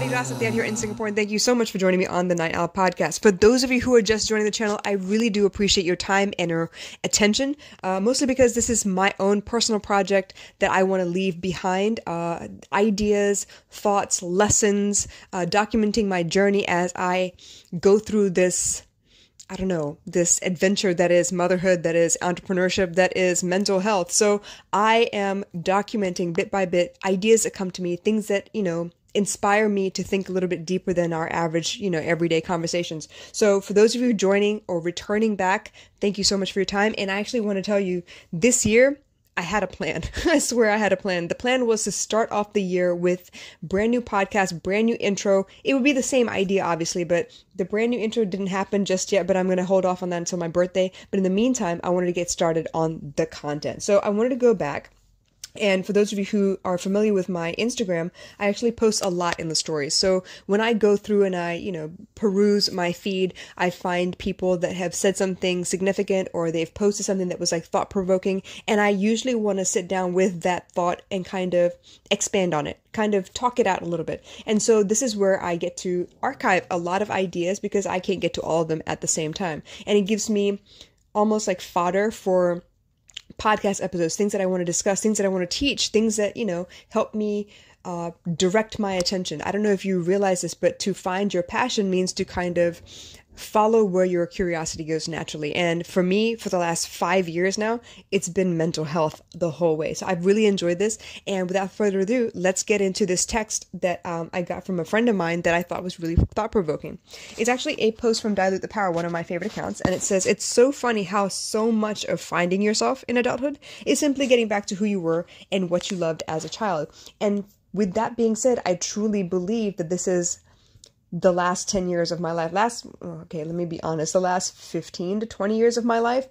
Adi Rasatian here in Singapore, and thank you so much for joining me on the Night Owl podcast. For those of you who are just joining the channel, I really do appreciate your time and your attention, uh, mostly because this is my own personal project that I want to leave behind uh, ideas, thoughts, lessons, uh, documenting my journey as I go through this I don't know, this adventure that is motherhood, that is entrepreneurship, that is mental health. So I am documenting bit by bit ideas that come to me, things that, you know, inspire me to think a little bit deeper than our average, you know, everyday conversations. So for those of you joining or returning back, thank you so much for your time. And I actually want to tell you this year, I had a plan. I swear I had a plan. The plan was to start off the year with brand new podcast, brand new intro. It would be the same idea, obviously, but the brand new intro didn't happen just yet, but I'm going to hold off on that until my birthday. But in the meantime, I wanted to get started on the content. So I wanted to go back and for those of you who are familiar with my Instagram, I actually post a lot in the stories. So when I go through and I, you know, peruse my feed, I find people that have said something significant or they've posted something that was like thought provoking. And I usually want to sit down with that thought and kind of expand on it, kind of talk it out a little bit. And so this is where I get to archive a lot of ideas because I can't get to all of them at the same time. And it gives me almost like fodder for podcast episodes, things that I want to discuss, things that I want to teach, things that, you know, help me uh, direct my attention. I don't know if you realize this, but to find your passion means to kind of follow where your curiosity goes naturally. And for me, for the last five years now, it's been mental health the whole way. So I've really enjoyed this. And without further ado, let's get into this text that um, I got from a friend of mine that I thought was really thought provoking. It's actually a post from Dilute the Power, one of my favorite accounts. And it says, It's so funny how so much of finding yourself in adulthood is simply getting back to who you were and what you loved as a child. And with that being said, I truly believe that this is the last 10 years of my life, last, okay, let me be honest, the last 15 to 20 years of my life,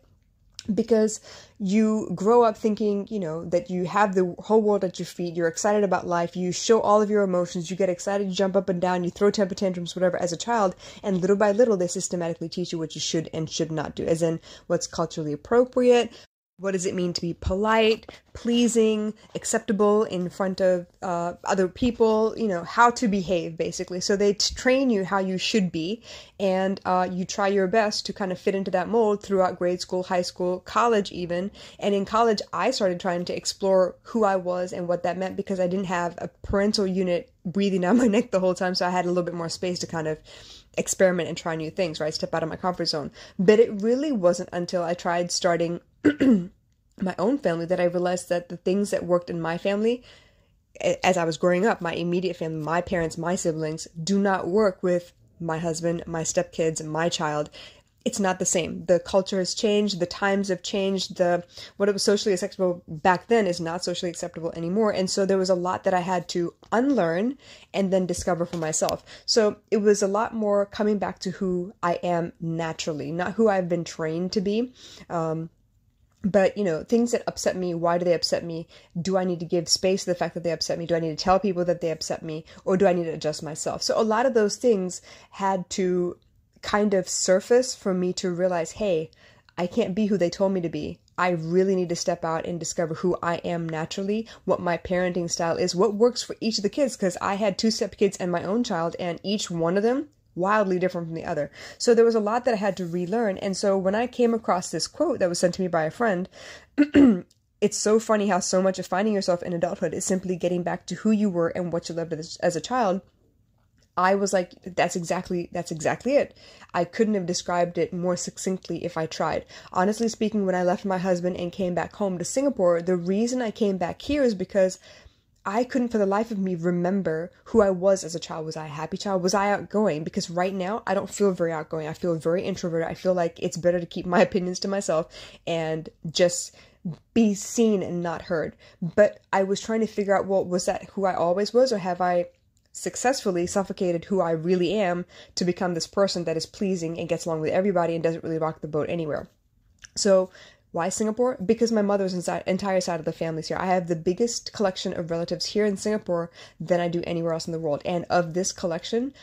because you grow up thinking, you know, that you have the whole world at your feet, you're excited about life, you show all of your emotions, you get excited, you jump up and down, you throw temper tantrums, whatever, as a child, and little by little they systematically teach you what you should and should not do, as in what's culturally appropriate, what does it mean to be polite, pleasing, acceptable in front of uh, other people, you know, how to behave basically. So they train you how you should be, and uh, you try your best to kind of fit into that mold throughout grade school, high school, college, even. And in college, I started trying to explore who I was and what that meant because I didn't have a parental unit breathing down my neck the whole time, so I had a little bit more space to kind of experiment and try new things, right? Step out of my comfort zone. But it really wasn't until I tried starting my own family that I realized that the things that worked in my family as I was growing up, my immediate family, my parents, my siblings, do not work with my husband, my stepkids, my child. It's not the same. The culture has changed, the times have changed, the what was socially acceptable back then is not socially acceptable anymore. And so there was a lot that I had to unlearn and then discover for myself. So it was a lot more coming back to who I am naturally, not who I've been trained to be. Um, but you know things that upset me why do they upset me do i need to give space to the fact that they upset me do i need to tell people that they upset me or do i need to adjust myself so a lot of those things had to kind of surface for me to realize hey i can't be who they told me to be i really need to step out and discover who i am naturally what my parenting style is what works for each of the kids because i had two step kids and my own child and each one of them wildly different from the other. So there was a lot that I had to relearn. And so when I came across this quote that was sent to me by a friend, it's so funny how so much of finding yourself in adulthood is simply getting back to who you were and what you loved as, as a child. I was like, that's exactly that's exactly it. I couldn't have described it more succinctly if I tried. Honestly speaking, when I left my husband and came back home to Singapore, the reason I came back here is because I couldn't for the life of me remember who I was as a child. Was I a happy child? Was I outgoing? Because right now I don't feel very outgoing. I feel very introverted. I feel like it's better to keep my opinions to myself and just be seen and not heard. But I was trying to figure out well, was that who I always was, or have I successfully suffocated who I really am to become this person that is pleasing and gets along with everybody and doesn't really rock the boat anywhere? So why Singapore? Because my mother's inside, entire side of the family's here. I have the biggest collection of relatives here in Singapore than I do anywhere else in the world. And of this collection,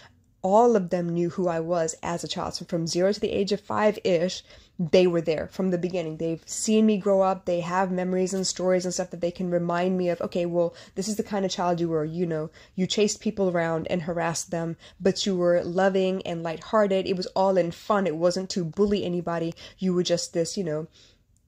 all of them knew who I was as a child. So from zero to the age of five ish, they were there from the beginning. They've seen me grow up. They have memories and stories and stuff that they can remind me of. Okay, well, this is the kind of child you were. You know, you chased people around and harassed them, but you were loving and lighthearted. It was all in fun. It wasn't to bully anybody. You were just this, you know,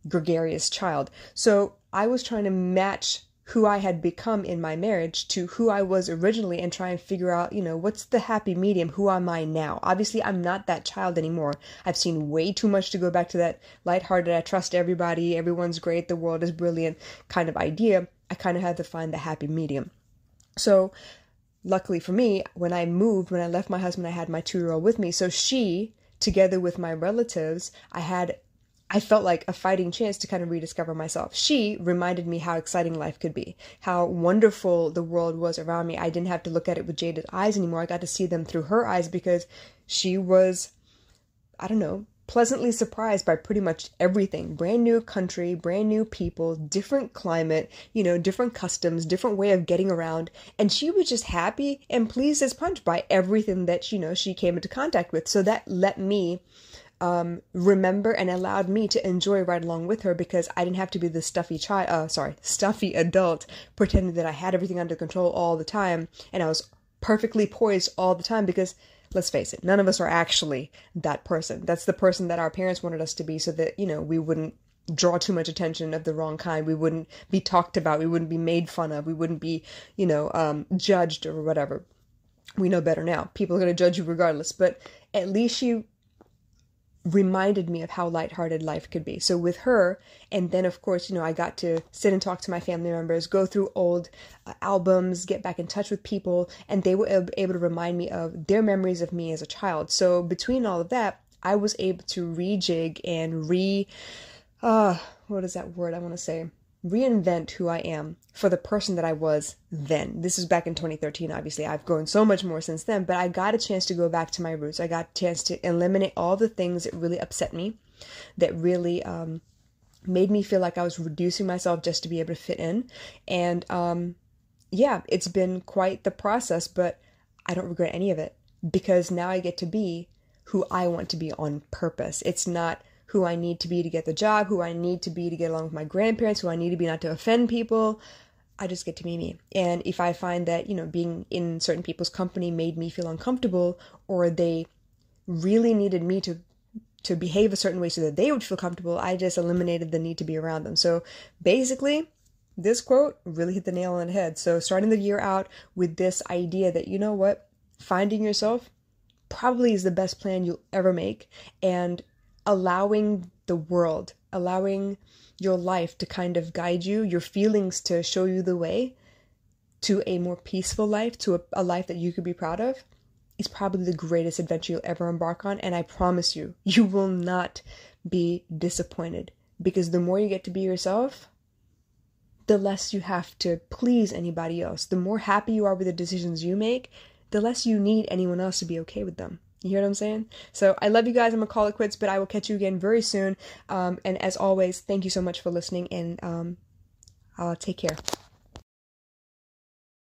gregarious child. So I was trying to match who I had become in my marriage to who I was originally and try and figure out, you know, what's the happy medium? Who am I now? Obviously, I'm not that child anymore. I've seen way too much to go back to that lighthearted, I trust everybody, everyone's great, the world is brilliant kind of idea. I kind of had to find the happy medium. So, luckily for me, when I moved, when I left my husband, I had my two year old with me. So, she, together with my relatives, I had I felt like a fighting chance to kind of rediscover myself. She reminded me how exciting life could be, how wonderful the world was around me. I didn't have to look at it with jaded eyes anymore. I got to see them through her eyes because she was, I don't know, pleasantly surprised by pretty much everything brand new country, brand new people, different climate, you know, different customs, different way of getting around. And she was just happy and pleased as punch by everything that, you know, she came into contact with. So that let me um, remember and allowed me to enjoy right along with her because I didn't have to be the stuffy child, uh, sorry, stuffy adult pretending that I had everything under control all the time and I was perfectly poised all the time because let's face it, none of us are actually that person. That's the person that our parents wanted us to be so that, you know, we wouldn't draw too much attention of the wrong kind. We wouldn't be talked about. We wouldn't be made fun of. We wouldn't be, you know, um, judged or whatever. We know better now. People are going to judge you regardless, but at least you reminded me of how lighthearted life could be. So with her, and then of course, you know, I got to sit and talk to my family members, go through old uh, albums, get back in touch with people, and they were able to remind me of their memories of me as a child. So between all of that, I was able to rejig and re, uh, what is that word I want to say? reinvent who I am for the person that I was then. This is back in 2013, obviously. I've grown so much more since then, but I got a chance to go back to my roots. I got a chance to eliminate all the things that really upset me, that really um, made me feel like I was reducing myself just to be able to fit in. And um, yeah, it's been quite the process, but I don't regret any of it because now I get to be who I want to be on purpose. It's not who I need to be to get the job, who I need to be to get along with my grandparents, who I need to be not to offend people. I just get to be me. And if I find that, you know, being in certain people's company made me feel uncomfortable or they really needed me to to behave a certain way so that they would feel comfortable, I just eliminated the need to be around them. So basically, this quote really hit the nail on the head. So starting the year out with this idea that you know what, finding yourself probably is the best plan you'll ever make and allowing the world, allowing your life to kind of guide you, your feelings to show you the way to a more peaceful life, to a, a life that you could be proud of, is probably the greatest adventure you'll ever embark on. And I promise you, you will not be disappointed because the more you get to be yourself, the less you have to please anybody else. The more happy you are with the decisions you make, the less you need anyone else to be okay with them. You hear what I'm saying? So I love you guys. I'm gonna call it quits, but I will catch you again very soon. Um, and as always, thank you so much for listening, and um, I'll take care.